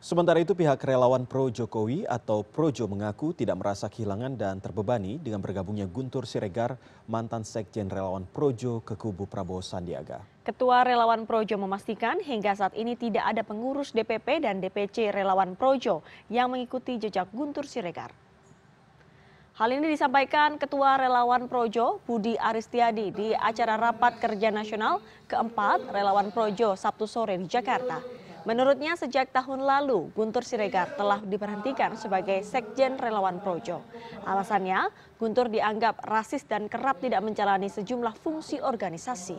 Sementara itu pihak relawan pro Jokowi atau Projo mengaku tidak merasa kehilangan dan terbebani dengan bergabungnya Guntur Siregar, mantan sekjen relawan Projo ke kubu Prabowo Sandiaga. Ketua relawan Projo memastikan hingga saat ini tidak ada pengurus DPP dan DPC relawan Projo yang mengikuti jejak Guntur Siregar. Hal ini disampaikan Ketua Relawan Projo Budi Aristiadi di acara Rapat Kerja Nasional keempat Relawan Projo Sabtu sore di Jakarta. Menurutnya sejak tahun lalu Guntur Siregar telah diberhentikan sebagai Sekjen Relawan Projo. Alasannya Guntur dianggap rasis dan kerap tidak menjalani sejumlah fungsi organisasi.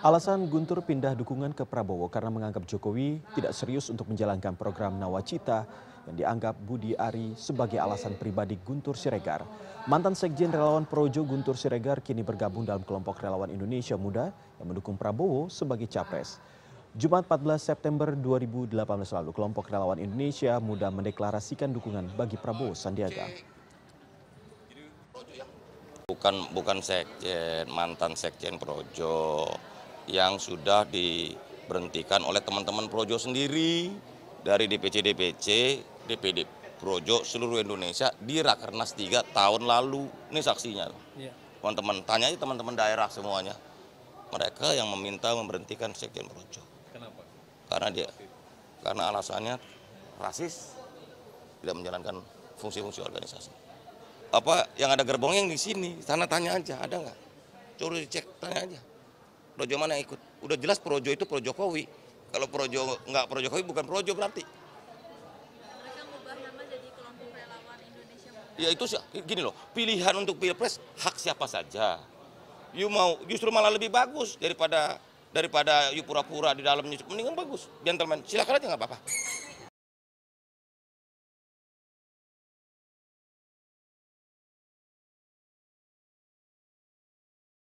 Alasan Guntur pindah dukungan ke Prabowo karena menganggap Jokowi tidak serius untuk menjalankan program Nawacita yang dianggap Budi Ari sebagai alasan pribadi Guntur Siregar. Mantan Sekjen Relawan Projo Guntur Siregar kini bergabung dalam kelompok Relawan Indonesia Muda yang mendukung Prabowo sebagai capres. Jumat 14 September 2018 lalu, kelompok relawan Indonesia Muda mendeklarasikan dukungan bagi Prabowo Sandiaga. Bukan bukan sekjen, mantan sekjen Projo yang sudah diberhentikan oleh teman-teman Projo sendiri dari DPC-DPC, DPD Projo seluruh Indonesia di Rakernas 3 tahun lalu. Ini saksinya. Iya. Teman-teman, tanya aja teman-teman daerah semuanya mereka yang meminta memberhentikan Sekjen Projo karena dia karena alasannya rasis tidak menjalankan fungsi-fungsi organisasi. Apa yang ada gerbong yang di sini, sana tanya aja, ada nggak? Coba cek tanya aja. Projo mana yang ikut? Udah jelas Projo itu Pro Jokowi. Kalau Projo nggak Pro Jokowi bukan Projo berarti. Ya itu gini loh, pilihan untuk pilpres hak siapa saja. You mau justru malah lebih bagus daripada daripada yuk pura-pura di dalam mendingan bagus gentleman silakan aja nggak apa-apa